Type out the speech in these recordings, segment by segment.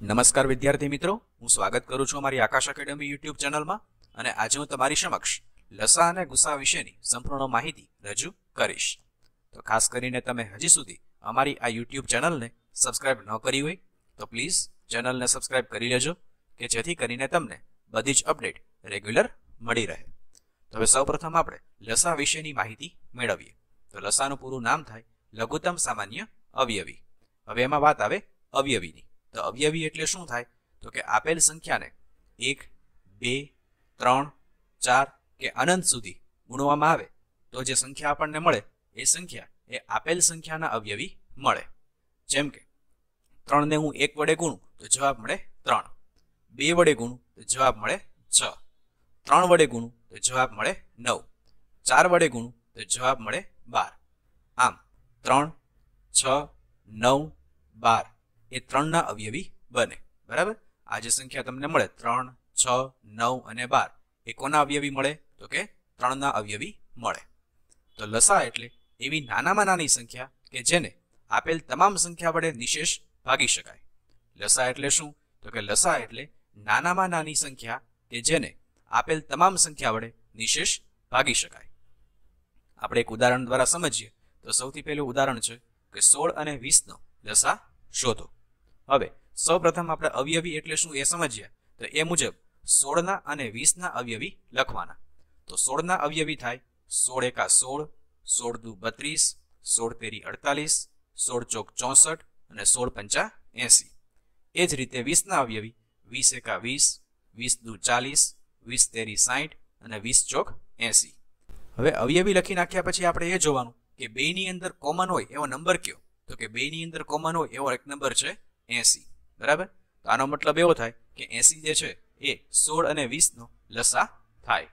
નમસ્કાર વિદ્યાર્થી મિત્રો હું સ્વાગત કરું છું અમારી આકાશ એકેડમી યુટ્યુબ ચેનલમાં અને આજે હું તમારી સમક્ષ લસા અને ગુસ્સા વિશેની સંપૂર્ણ માહિતી રજૂ કરીશ તો ખાસ કરીને તમે હજી સુધી અમારી આ યુટ્યુબ ચેનલને સબસ્ક્રાઇબ ન કરી હોય તો પ્લીઝ ચેનલને સબસ્ક્રાઇબ કરી લેજો કે જેથી કરીને તમને બધી જ અપડેટ રેગ્યુલર મળી રહે તો હવે સૌપ્રથમ આપણે લસા વિશેની માહિતી મેળવીએ તો લસાનું પૂરું નામ થાય લઘુત્તમ સામાન્ય અવયવી હવે એમાં વાત આવે અવયવીની તો અવયવી એટલે શું થાય તો કે આપેલ સંખ્યાને એક બે ત્રણ ચાર કે અનંત સુધી ગુણવામાં આવે તો જે સંખ્યા આપણને મળે એ સંખ્યા એ આપેલ સંખ્યાના અવયવી મળે જેમ કે ત્રણને હું એક વડે ગુણું તો જવાબ મળે ત્રણ બે વડે ગુણું તો જવાબ મળે છ ત્રણ વડે ગુણું તો જવાબ મળે નવ ચાર વડે ગુણું તો જવાબ મળે બાર આમ ત્રણ છ નવ બાર એ ત્રણના અવયવી બને બરાબર આ જે સંખ્યા તમને મળે ત્રણ છ નવ અને બાર એ કોના અવયવી મળે તો કે ત્રણના અવયવી મળે તો લસા એટલે એવી નાનામાં નાની સંખ્યા કે જેને આપેલ તમામ સંખ્યા વડે નિશેષ ભાગી શકાય લસા એટલે શું તો કે લસા એટલે નાનામાં નાની સંખ્યા કે જેને આપેલ તમામ સંખ્યા વડે નિશેષ ભાગી શકાય આપણે એક ઉદાહરણ દ્વારા સમજીએ તો સૌથી પહેલું ઉદાહરણ છે કે સોળ અને વીસનો લસા શોધો હવે સૌપ્રથમ આપણે અવયવી એટલે શું એ સમજીએ તો એ મુજબ સોળના અને વીસના અવયવી લખવાના તો સોળના અવયવી થાય સોળ એકા સોળ સોળ દુ બત્રીસ સોળ તેરી અડતાલીસ સોળ ચોક ચોસઠ અને સોળ પંચા એંસી એ જ રીતે વીસના અવયવી વીસ એકા વીસ વીસ દુ ચાલીસ વીસ તેરી સાઠ અને વીસ ચોક એંસી હવે અવયવી લખી નાખ્યા પછી આપણે એ જોવાનું કે બેની અંદર કોમન હોય એવો નંબર કયો તો કે બેની અંદર કોમન હોય એવો એક નંબર છે એસી બરાબર તો આનો મતલબ એવો થાય કે એસી જે છે એ સોળ અને વીસનો લસા થાય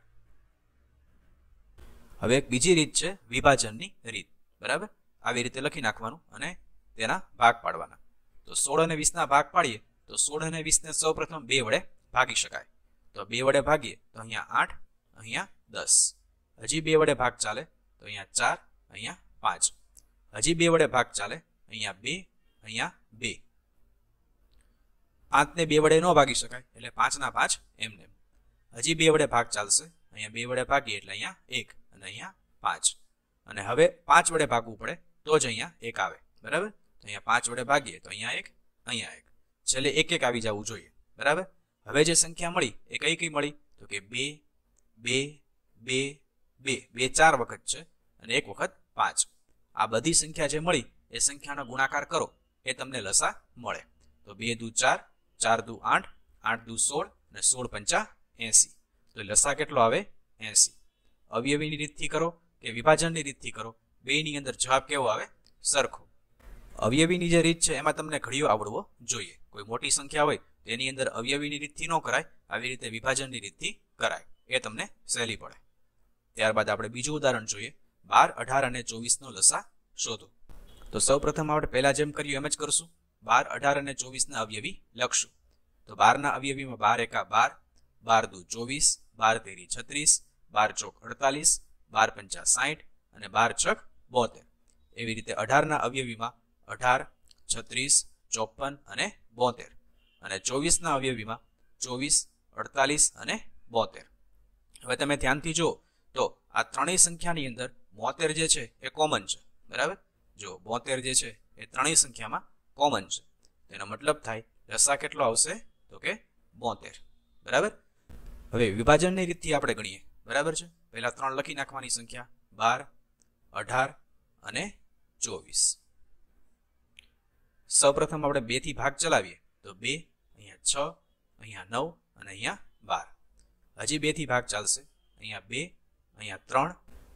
હવે એક બીજી રીત છે વિભાજનની રીત બરાબર આવી રીતે લખી નાખવાનું અને તેના ભાગ પાડવાના તો સોળ અને વીસના ભાગ પાડીએ તો સોળ અને વીસને સૌ પ્રથમ બે વડે ભાગી શકાય તો બે વડે ભાગીએ તો અહીંયા આઠ અહીંયા દસ હજી બે વડે ભાગ ચાલે તો અહીંયા ચાર અહીંયા પાંચ હજી બે વડે ભાગ ચાલે અહીંયા બે અહીંયા બે પાંચને બે વડે ન ભાગી શકાય એટલે પાંચના પાંચ એમને હજી બે વડે ભાગ ચાલશે અહીંયા બે વડે ભાગીએ એટલે અહીંયા એક અને અહીંયા પાંચ અને હવે પાંચ વડે ભાગવું પડે તો જ અહીંયા એક આવે બરાબર તો અહીંયા પાંચ વડે ભાગીએ તો અહીંયા એક અહીંયા એક છેલ્લે એક એક આવી જવું જોઈએ બરાબર હવે જે સંખ્યા મળી એ કઈ કઈ મળી તો કે બે બે બે બે બે ચાર વખત છે અને એક વખત પાંચ આ બધી સંખ્યા જે મળી એ સંખ્યાનો ગુણાકાર કરો એ તમને લસા મળે તો બે દૂ ચાર ચાર દુ આઠ આઠ દુ સોળ અને સોળ પંચા એંસી તો લસા કેટલો આવે એંસી અવયવીની રીતથી કરો કે વિભાજનની રીતથી કરો બેની અંદર જવાબ કેવો આવે સરખો અવયવીની જે રીત છે એમાં તમને ઘડીઓ આવડવો જોઈએ કોઈ મોટી સંખ્યા હોય તેની અંદર અવયવીની રીતથી ન કરાય આવી રીતે વિભાજનની રીતથી કરાય એ તમને સહેલી પડે ત્યારબાદ આપણે બીજું ઉદાહરણ જોઈએ બાર અઢાર અને ચોવીસનો લસા શોધો તો સૌ પ્રથમ આપણે પહેલાં જેમ કર્યું એમ જ કરશું બાર અઢાર અને ચોવીસના અવયવી લખશું તો બારના અવયવીમાં બાર એકા બાર બાર દુ ચોવીસ બાર તેરી છત્રીસ બાર ચોક અડતાલીસ બાર પંચા સાઠ અને બાર છક બોતેર એવી રીતે અઢારના અવયવીમાં અઢાર છત્રીસ ચોપન અને બોતેર અને ચોવીસના અવયવીમાં ચોવીસ અડતાલીસ અને બોતેર હવે તમે ધ્યાનથી જુઓ તો આ ત્રણેય સંખ્યાની અંદર બોતેર જે છે એ કોમન છે બરાબર જો બોતેર જે છે એ ત્રણેય સંખ્યામાં કોમન છે તેનો મતલબ થાય લસા કેટલો આવશે તો કે બોતેર બરાબર હવે વિભાજનની રીતથી આપણે ગણીએ બરાબર છે પહેલાં ત્રણ લખી નાખવાની સંખ્યા બાર અઢાર અને ચોવીસ સૌપ્રથમ આપણે બેથી ભાગ ચલાવીએ તો બે અહીંયા છ અહીંયા નવ અને અહીંયા બાર હજી બેથી ભાગ ચાલશે અહીંયા બે અહીંયા ત્રણ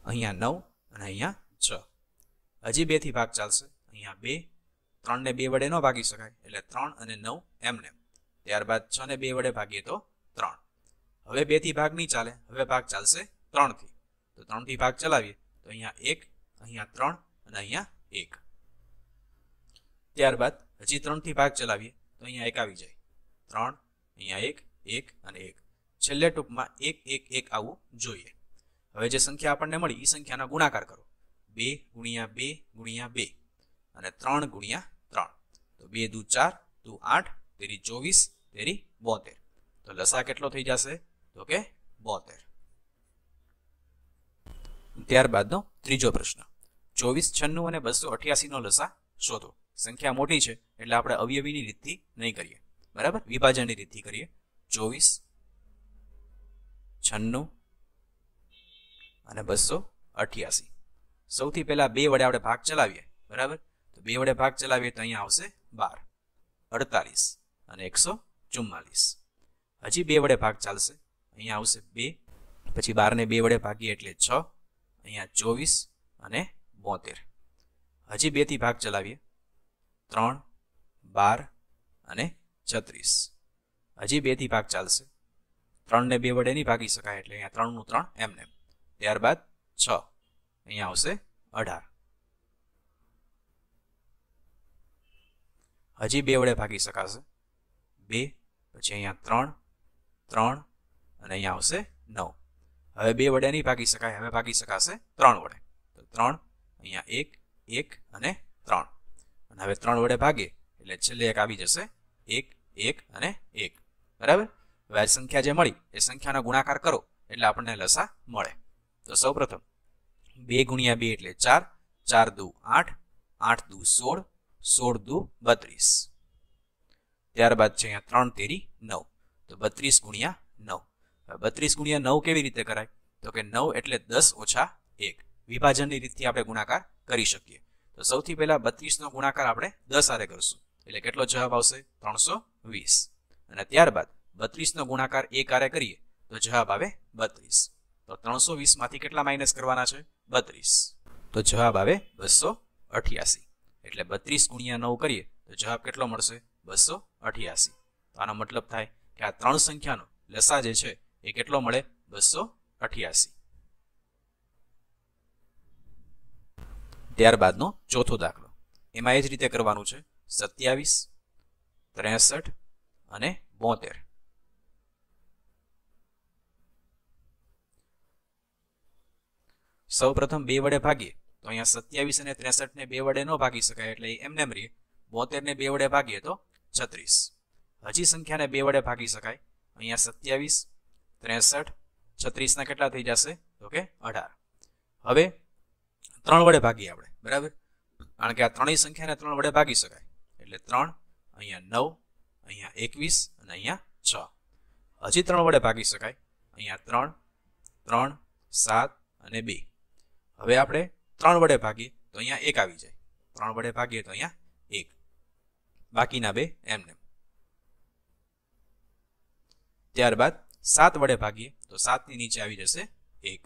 અહીંયા નવ અને અહીંયા છ હજી બેથી ભાગ ચાલશે અહીંયા બે ત્રણને બે વડે ન ભાગી શકાય એટલે ત્રણ અને નવ એમને ત્યારબાદ છ ને બે વડે ભાગીએ તો ત્રણ હવે બેથી ભાગ નહીં ચાલે હવે ભાગ ચાલશે ત્રણથી તો ત્રણથી ભાગ ચલાવીએ તો અહીંયા એક અહીંયા ત્રણ અને અહીંયા એક ત્યારબાદ હજી ત્રણથી ભાગ ચલાવીએ તો અહીંયા એક આવી જાય ત્રણ અહીંયા એક એક અને એક છેલ્લે ટૂંકમાં એક એક એક આવવું જોઈએ હવે જે સંખ્યા આપણને મળી એ સંખ્યાના ગુણાકાર કરો બે ગુણ્યા બે ગુણ્યા બે અને ત્રણ ગુણ્યા ત્રણ તો બે દુ ચાર દુ આઠ તેરી ચોવીસ તેરી બોતેર તો લસા કેટલો થઈ જશે તો કે બોતેર ત્યારબાદનો ત્રીજો પ્રશ્ન ચોવીસ છન્નું અને બસો અઠ્યાસીનો લસા શોધો સંખ્યા મોટી છે એટલે આપણે અવયવીની રીતથી નહીં કરીએ બરાબર વિભાજનની રીતથી કરીએ ચોવીસ છન્નું અને બસો અઠ્યાસી સૌથી પહેલા બે વડે આપણે ભાગ ચલાવીએ બરાબર તો બે વડે ભાગ ચલાવીએ તો અહીંયા આવશે બાર અડતાલીસ અને એકસો ચુમ્માલીસ હજી બે વડે ભાગ ચાલશે અહીંયા આવશે બે પછી બારને બે વડે ભાગીએ એટલે છ અહીંયા ચોવીસ અને બોતેર હજી બેથી ભાગ ચલાવીએ ત્રણ બાર અને છત્રીસ હજી બેથી ભાગ ચાલશે ત્રણને બે વડે નહીં ભાગી શકાય એટલે અહીંયા ત્રણનું ત્રણ એમને ત્યારબાદ છ અહીંયા આવશે અઢાર હજી બે વડે ભાગી શકાશે બે પછી અહીંયા ત્રણ ત્રણ અને અહીંયા આવશે નવ હવે બે વડે નહીં ભાગી શકાય હવે ભાગી શકાશે ત્રણ વડે તો ત્રણ અહીંયા એક એક અને ત્રણ અને હવે ત્રણ વડે ભાગે એટલે છેલ્લે એક આવી જશે એક એક અને એક બરાબર હવે સંખ્યા જે મળી એ સંખ્યાનો ગુણાકાર કરો એટલે આપણને લસા મળે તો સૌ બે ગુણ્યા બે એટલે ચાર ચાર દુ આઠ આઠ દુ સોળ સોળ દુ બત્રીસ ત્યારબાદ છે અહીંયા ત્રણ તેરી નવ તો બત્રીસ ગુણ્યા નવ બત્રીસ ગુણ્યા નવ કેવી રીતે કરાય તો કે નવ એટલે દસ ઓછા એક વિભાજનની રીતથી આપણે ગુણાકાર કરી શકીએ તો સૌથી પહેલાં બત્રીસનો ગુણાકાર આપણે દસ આરે કરીશું એટલે કેટલો જવાબ આવશે ત્રણસો વીસ અને ત્યારબાદ બત્રીસનો ગુણાકાર એક આરે કરીએ તો જવાબ આવે બત્રીસ તો ત્રણસો વીસમાંથી કેટલા માઇનસ કરવાના છે બત્રીસ તો જવાબ આવે બસો અઠ્યાસી એટલે બત્રીસ ગુણ્યા નવ કરીએ તો જવાબ કેટલો મળશે બસો અઠ્યાસી તો આનો મતલબ થાય કે આ ત્રણ સંખ્યાનો લસા જે છે એ કેટલો મળે બસો અઠ્યાસી ત્યારબાદનો ચોથો દાખલો એમાં એ જ રીતે કરવાનું છે સત્યાવીસ ત્રેસઠ અને બોતેર સૌ પ્રથમ બે વડે ભાગીએ તો અહીંયા સત્યાવીસ અને ત્રેસઠને બે વડે ન ભાગી શકાય એટલે એમને એમ રીએ બોતેરને બે વડે ભાગીએ તો છત્રીસ હજી સંખ્યાને બે વડે ભાગી શકાય અહીંયા સત્યાવીસ ત્રેસઠ છત્રીસના કેટલા થઈ જશે તો કે અઢાર હવે ત્રણ વડે ભાગીએ આપણે બરાબર કારણ કે આ ત્રણેય સંખ્યાને ત્રણ વડે ભાગી શકાય એટલે ત્રણ અહીંયા નવ અહીંયા એકવીસ અને અહીંયા છ હજી ત્રણ વડે ભાગી શકાય અહીંયા ત્રણ ત્રણ સાત અને બે હવે આપણે ત્રણ વડે ભાગીએ તો અહીંયા એક આવી જાય ત્રણ વડે ભાગીએ તો અહીંયા એક બાકીના બે એમને ત્યારબાદ સાત વડે ભાગીએ તો સાતની નીચે આવી જશે એક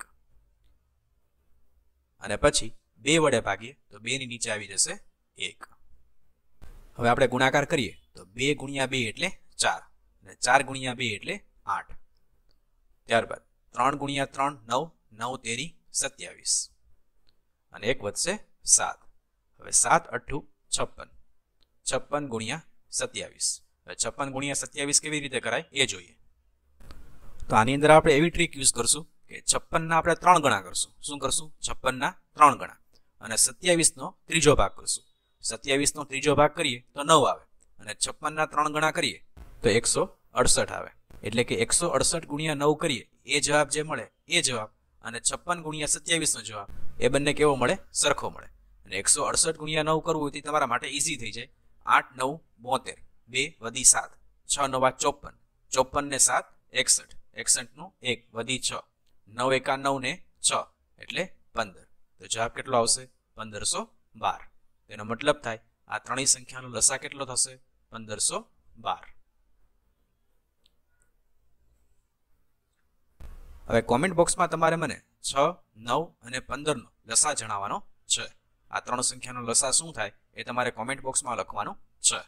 અને પછી બે વડે ભાગીએ તો બેની નીચે આવી જશે એક હવે આપણે ગુણાકાર કરીએ તો બે ગુણ્યા બે એટલે ચાર અને ચાર ગુણ્યા બે એટલે આઠ ત્યારબાદ ત્રણ ગુણ્યા ત્રણ નવ નવ તેરી સત્યાવીસ અને એક વધશે સાત હવે સાત અઠ્ઠું છપ્પન છપ્પન ગુણ્યા સત્યાવીસ હવે છપ્પન ગુણ્યા સત્યાવીસ કેવી રીતે કરાય એ જોઈએ તો આની અંદર આપણે એવી ટ્રીક યુઝ કરશું કે છપ્પનના આપણે ત્રણ ગણા કરશું શું કરશું છપ્પનના ત્રણ ગણા અને સત્યાવીસનો ત્રીજો ભાગ કરશું સત્યાવીસનો ત્રીજો ભાગ કરીએ તો નવ આવે અને છપ્પનના ત્રણ ગણા કરીએ તો એકસો અડસઠ આવે એટલે કે એકસો અડસઠ ગુણ્યા નવ કરીએ એ જવાબ જે મળે એ જવાબ અને છપ્પન ગુણ્યા સત્યાવીસનો જવાબ એ બંને કેવો મળે સરખો મળે અને એકસો અડસઠ ગુણ્યા નવ કરવું તે તમારા માટે ઇઝી થઈ જાય આઠ નવ બોતેર બે વધી સાત છ નવા ચોપન ચોપન ને સાત એકસઠ એકસઠનું એક વધી છ નવ એકા નવ ને છ એટલે પંદર તો જવાબ કેટલો આવશે પંદરસો બાર તેનો મતલબ થાય આ ત્રણેય સંખ્યાનો લસા કેટલો થશે પંદરસો બાર હવે કોમેન્ટ બોક્સમાં તમારે મને છ નવ અને પંદરનો લસા જણાવવાનો છે આ ત્રણ સંખ્યાનો લસા શું થાય એ તમારે કોમેન્ટ બોક્સમાં લખવાનો છે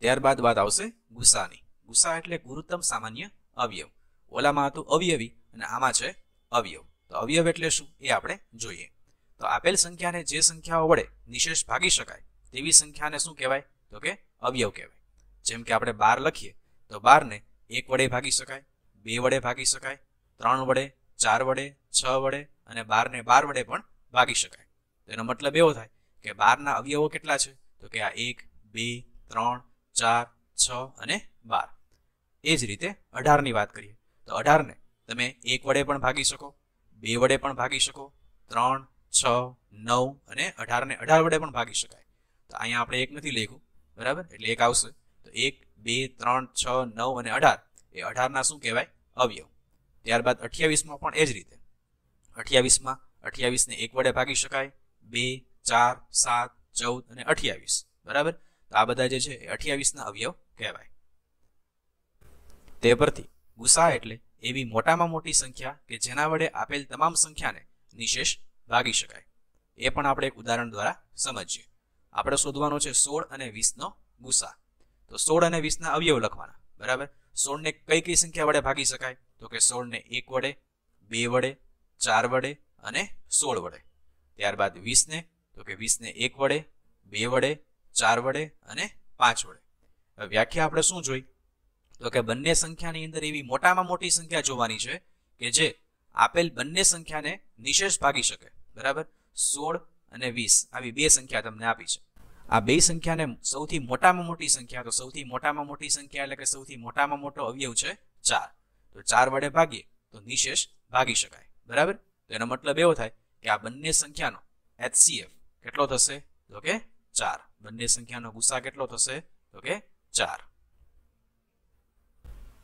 ત્યારબાદ વાત આવશે ગુસ્સાની ગુસ્સા એટલે ગુરુત્તમ સામાન્ય અવયવ ઓલામાં હતું અવયવી અને આમાં છે અવયવ તો અવયવ એટલે શું એ આપણે જોઈએ તો આપેલ સંખ્યાને જે સંખ્યાઓ વડે નિશેષ ભાગી શકાય તેવી સંખ્યાને શું કહેવાય તો કે અવયવ કહેવાય જેમ કે આપણે બાર લખીએ તો બારને એક વડે ભાગી શકાય બે વડે ભાગી શકાય ત્રણ વડે ચાર વડે છ વડે અને બારને બાર વડે પણ ભાગી શકાય તો એનો મતલબ એવો થાય કે બારના અવયવો કેટલા છે તો કે આ એક બે ત્રણ ચાર છ અને બાર એ જ રીતે અઢારની વાત કરીએ તો અઢારને તમે એક વડે પણ ભાગી શકો બે વડે પણ ભાગી શકો ત્રણ છ નવ અને અઢારને અઢાર વડે પણ ભાગી શકાય તો અહીંયા આપણે એક નથી લેખું બરાબર એટલે એક આવશે તો એક બે ત્રણ છ નવ અને અઢાર એ અઢારના શું કહેવાય અવયવ ત્યારબાદ અઠ્યાવીસમાં પણ એ જ રીતે અઠ્યાવીસમાં અઠ્યાવીસને એક વડે ભાગી શકાય બે ચાર સાત ચૌદ અને અઠ્યાવીસ બરાબર તો આ બધા જે છે એ અઠ્યાવીસના અવયવ કહેવાય તે પરથી ગુસા એટલે એવી મોટામાં મોટી સંખ્યા કે જેના વડે આપેલ તમામ સંખ્યાને નિશેષ ભાગી શકાય એ પણ આપણે એક ઉદાહરણ દ્વારા સમજીએ આપણે શોધવાનો છે સોળ અને વીસનો ગુસા તો સોળ અને વીસના અવયવ લખવાના બરાબર સોળને કઈ કઈ સંખ્યા વડે ભાગી શકાય તો કે સોળને એક વડે બે વડે ચાર વડે અને સોળ વડે ત્યારબાદ વીસને તો કે વીસને એક વડે બે વડે ચાર વડે અને પાંચ વડે વ્યાખ્યા આપણે શું જોઈ તો કે બંને સંખ્યાની અંદર એવી મોટામાં મોટી સંખ્યા જોવાની છે કે જે આપેલ બંને સંખ્યાને નિશેષ ભાગી શકે બરાબર સોળ અને વીસ આવી બે સંખ્યા તમને આપી છે આ બે સંખ્યાને સૌથી મોટામાં મોટી સંખ્યા તો સૌથી મોટામાં મોટી સંખ્યા એટલે કે સૌથી મોટામાં મોટો અવયવ છે ચાર તો ચાર વડે ભાગીએ તો નિશેષ ભાગી શકાય બરાબર તો એનો મતલબ એવો થાય કે આ બંને સંખ્યાનો એચસીએફ કેટલો થશે તો કે ચાર બંને સંખ્યાનો ગુસા કેટલો થશે તો કે ચાર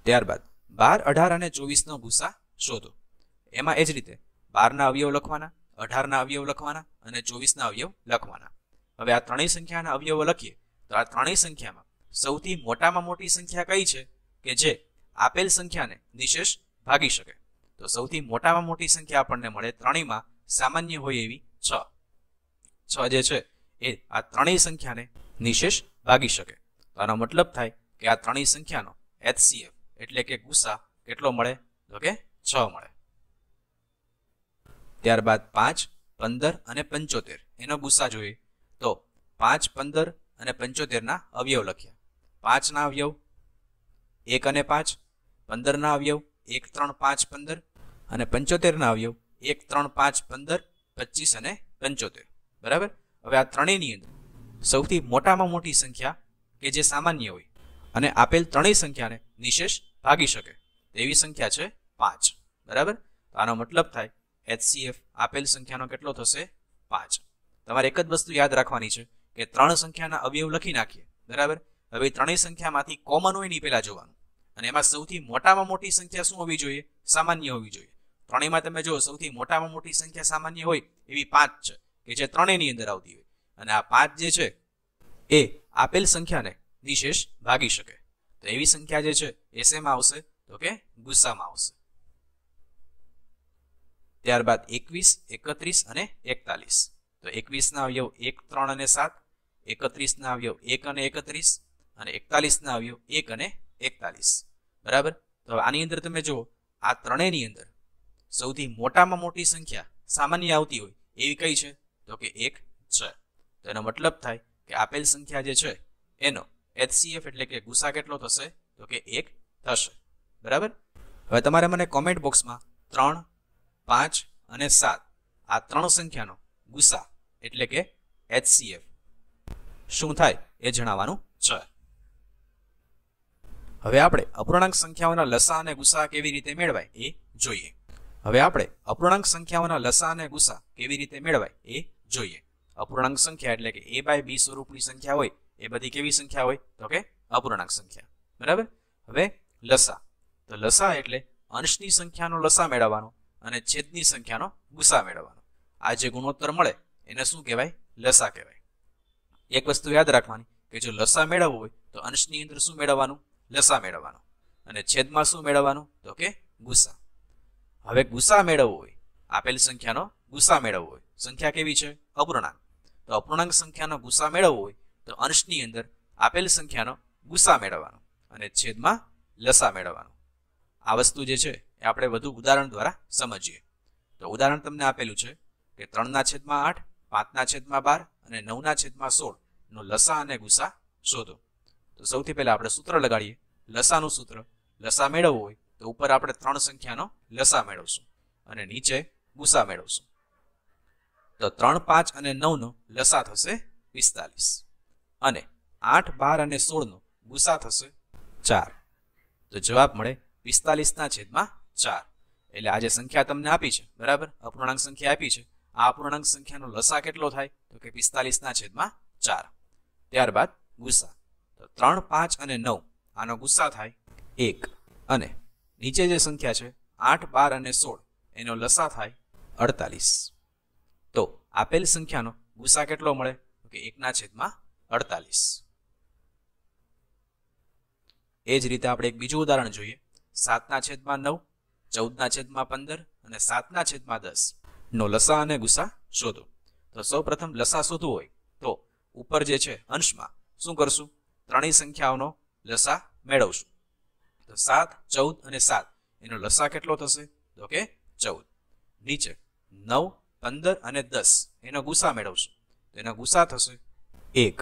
ત્યારબાદ બાર અઢાર અને ચોવીસનો ગુસા શોધો એમાં એ જ રીતે બારના અવયવ લખવાના અઢારના અવયવ લખવાના અને ચોવીસના અવયવ લખવાના હવે આ ત્રણેય સંખ્યાના અવયવો લખીએ તો આ ત્રણેય સંખ્યામાં સૌથી મોટામાં મોટી સંખ્યા કઈ છે કે જે આપેલ સંખ્યાને નિશેષ ભાગી શકે તો સૌથી મોટામાં મોટી સંખ્યા આપણને મળે ત્રણેયમાં સામાન્ય હોય એવી છ છ જે છે એ આ ત્રણેય સંખ્યાને નિશેષ ભાગી શકે તો આનો મતલબ થાય કે આ ત્રણેય સંખ્યાનો એચસીએફ એટલે કે ગુસ્સા કેટલો મળે તો કે છ મળે ત્યારબાદ પાંચ પંદર અને પંચોતેર એનો ગુસ્સા જોઈએ પાંચ પંદર અને પંચોતેરના અવયવ લખ્યા પાંચના અવયવ એક અને પાંચ પંદરના અવયવ એક ત્રણ પાંચ પંદર અને પંચોતેરના અવયવ એક ત્રણ પાંચ પંદર પચીસ અને પંચોતેર બરાબર હવે આ ત્રણેયની અંદર સૌથી મોટામાં મોટી સંખ્યા કે જે સામાન્ય હોય અને આપેલ ત્રણેય સંખ્યાને નિશેષ ભાગી શકે તેવી સંખ્યા છે પાંચ બરાબર તો આનો મતલબ થાય એચસીએફ આપેલ સંખ્યાનો કેટલો થશે પાંચ તમારે એક જ વસ્તુ યાદ રાખવાની છે કે ત્રણ સંખ્યાના અવયવ લખી નાખીએ બરાબર હવે ત્રણેય સંખ્યામાંથી કોમન હોય ને પહેલા જોવાનું અને એમાં સૌથી મોટામાં મોટી સંખ્યા શું હોવી જોઈએ સામાન્ય હોવી જોઈએ ત્રણેયમાં તમે જો સૌથી મોટામાં મોટી સંખ્યા સામાન્ય હોય એવી પાંચ છે કે જે ત્રણેયની અંદર આવતી હોય અને આ પાંચ જે છે એ આપેલ સંખ્યાને નિશેષ ભાગી શકે તો એવી સંખ્યા જે છે એ સેમ આવશે તો કે ગુસ્સામાં આવશે ત્યારબાદ એકવીસ એકત્રીસ અને એકતાલીસ તો એકવીસના અવયવ એક ત્રણ અને સાત એકત્રીસના આવ્યો એક અને એકત્રીસ અને એકતાલીસના આવ્યો એક અને એકતાલીસ બરાબર તો આની અંદર તમે જુઓ આ ત્રણેયની અંદર સૌથી મોટામાં મોટી સંખ્યા સામાન્ય આવતી હોય એવી કઈ છે તો કે એક છે તો એનો મતલબ થાય કે આપેલ સંખ્યા જે છે એનો એચસીએફ એટલે કે ગુસા કેટલો થશે તો કે એક થશે બરાબર હવે તમારે મને કોમેન્ટ બોક્સમાં ત્રણ પાંચ અને સાત આ ત્રણ સંખ્યાનો ગુસા એટલે કે એચસીએફ શું થાય એ જણાવવાનું છે હવે આપણે અપૂર્ણાંક સંખ્યાઓના લસા અને ગુસા કેવી રીતે મેળવાય એ જોઈએ હવે આપણે અપૂર્ણાંક સંખ્યાઓના લસા અને ગુસા કેવી રીતે મેળવાય એ જોઈએ અપૂર્ણાંક સંખ્યા એટલે કે એ બાય બી સ્વરૂપની સંખ્યા હોય એ બધી કેવી સંખ્યા હોય તો કે અપૂર્ણાંક સંખ્યા બરાબર હવે લસા તો લસા એટલે અંશની સંખ્યાનો લસા મેળવવાનો અને છેદની સંખ્યાનો ગુસ્સા મેળવવાનો આ જે ગુણોત્તર મળે એને શું કહેવાય લસા કહેવાય એક વસ્તુ યાદ રાખવાની કે જો લસા મેળવવો હોય તો અંશની અંદર શું મેળવવાનું લસા મેળવવાનું અને છેદમાં શું મેળવવાનું તો કે ગુસા હવે ગુસા મેળવવો હોય આપેલ સંખ્યાનો ગુસા મેળવવો હોય સંખ્યા કેવી છે અપૂર્ણાંક તો અપૂર્ણાંક સંખ્યાનો ગુસા મેળવવો હોય તો અંશની અંદર આપેલ સંખ્યાનો ગુસા મેળવવાનો અને છેદમાં લસા મેળવવાનો આ વસ્તુ જે છે એ આપણે વધુ ઉદાહરણ દ્વારા સમજીએ તો ઉદાહરણ તમને આપેલું છે કે ત્રણના છેદમાં આઠ પાંચના છેદમાં બાર અને નવના છેદમાં સોળ નો લસા અને ગુસા શોધો તો સૌથી પહેલા આપણે સૂત્ર લગાડીએ લસાનું સૂત્ર લસા મેળવવો હોય તો ઉપર આપણે ત્રણ સંખ્યાનો લસા મેળવશું અને નીચે ગુસા મેળવશું તો ત્રણ પાંચ અને નવનો લસા થશે પિસ્તાલીસ અને આઠ બાર અને સોળનો ગુસા થશે ચાર તો જવાબ મળે પિસ્તાલીસના છેદમાં ચાર એટલે આ જે સંખ્યા તમને આપી છે બરાબર અપૂર્ણાંક સંખ્યા આપી છે આ અપૂર્ણાંક સંખ્યાનો લસા કેટલો થાય તો કે પિસ્તાલીસના છેદમાં ચાર ત્યારબાદ ગુસા તો ત્રણ પાંચ અને નવ આનો ગુસ્સા થાય એક અને નીચે જે સંખ્યા છે આઠ બાર અને સોળ એનો લસા થાય અડતાલીસ તો આપેલ સંખ્યાનો ગુસા કેટલો મળે તો કે એકના છેદમાં અડતાલીસ એ જ રીતે આપણે એક બીજું ઉદાહરણ જોઈએ સાતના છેદમાં નવ ચૌદના છેદમાં પંદર અને સાતના છેદમાં દસ નો લસા અને ગુસા શોધો તો સૌ પ્રથમ લસા શોધવું હોય તો ઉપર જે છે અંશમાં શું કરશું ત્રણેય સંખ્યાઓનો લસા મેળવશું તો સાત ચૌદ અને સાત એનો લસા કેટલો થશે તો કે ચૌદ નીચે નવ પંદર અને દસ એનો ગુસા મેળવશું તો એનો ગુસા થશે એક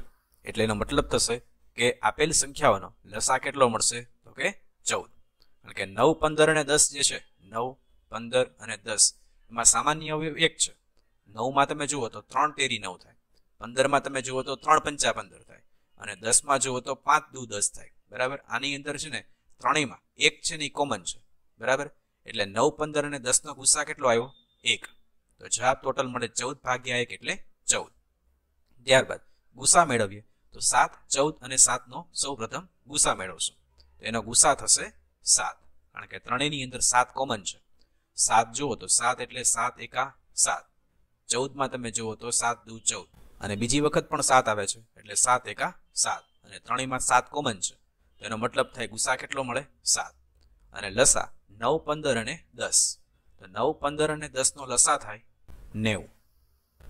એટલે એનો મતલબ થશે કે આપેલ સંખ્યાઓનો લસા કેટલો મળશે તો કે ચૌદ કારણ કે નવ પંદર અને દસ જે છે નવ પંદર અને દસ એમાં સામાન્ય અવયવ એક છે નવમાં તમે જુઓ તો ત્રણ તેરી નવ થાય પંદરમાં તમે જુઓ તો ત્રણ પંચા પંદર થાય અને દસમાં જુઓ તો પાંચ દુ દસ થાય બરાબર આની અંદર છે ને ત્રણેયમાં એક છે ને એ કોમન છે બરાબર એટલે નવ પંદર અને દસનો ગુસ્સા કેટલો આવ્યો એક તો જવાબ ટોટલ મળે ચૌદ ભાગ્યા એક એટલે ચૌદ ત્યારબાદ ગુસ્સા મેળવીએ તો સાત ચૌદ અને સાતનો સૌ પ્રથમ ગુસા મેળવશો તો એનો ગુસ્સા થશે સાત કારણ કે ત્રણેયની અંદર સાત કોમન છે સાત જુઓ તો સાત એટલે સાત એકા સાત ચૌદમાં તમે જુઓ તો સાત દુ ચૌદ અને બીજી વખત પણ સાત આવે છે એટલે સાત એકા સાત અને ત્રણેયમાં સાત કોમન છે તેનો મતલબ થાય ગુસા કેટલો મળે સાત અને લસા નવ પંદર અને દસ તો નવ પંદર અને દસનો લસા થાય નેવું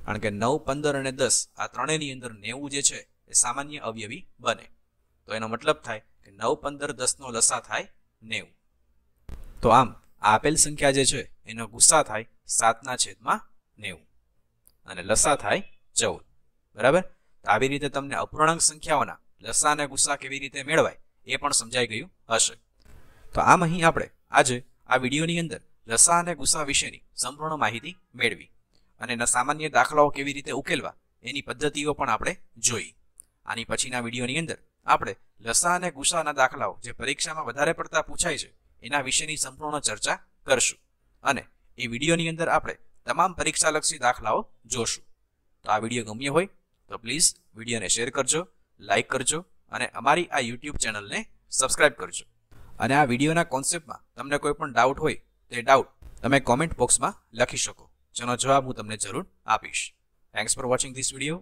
કારણ કે નવ પંદર અને દસ આ ત્રણેયની અંદર નેવું જે છે એ સામાન્ય અવયવી બને તો એનો મતલબ થાય કે નવ પંદર દસનો લસા થાય નેવું તો આમ આપેલ સંખ્યા જે છે એનો ગુસ્સા થાય સાતના છેદમાં નેવું અને લસા થાય ચૌદ બરાબર તો આવી રીતે તમને અપૂર્ણાંક સંખ્યાઓના લસા અને ગુસ્સા કેવી રીતે મેળવાય એ પણ સમજાઈ ગયું હશે તો આમ અહીં આપણે આજે આ વિડીયોની અંદર લસા અને ગુસ્સા વિશેની સંપૂર્ણ માહિતી મેળવી અને સામાન્ય દાખલાઓ કેવી રીતે ઉકેલવા એની પદ્ધતિઓ પણ આપણે જોઈ આની પછીના વિડીયોની અંદર આપણે લસા અને ગુસ્સાના દાખલાઓ જે પરીક્ષામાં વધારે પડતા પૂછાય છે એના વિશેની સંપૂર્ણ ચર્ચા કરશું અને એ વિડીયોની અંદર આપણે તમામ પરીક્ષાલક્ષી દાખલાઓ જોશું તો આ વિડીયો ગમ્યો હોય તો પ્લીઝ વિડીયોને શેર કરજો લાઇક કરજો અને અમારી આ યુટ્યુબ ચેનલને સબસ્ક્રાઇબ કરજો અને આ વિડીયોના કોન્સેપ્ટમાં તમને કોઈ પણ ડાઉટ હોય તે ડાઉટ તમે કોમેન્ટ બોક્સમાં લખી શકો જેનો જવાબ હું તમને જરૂર આપીશ thanks for watching this video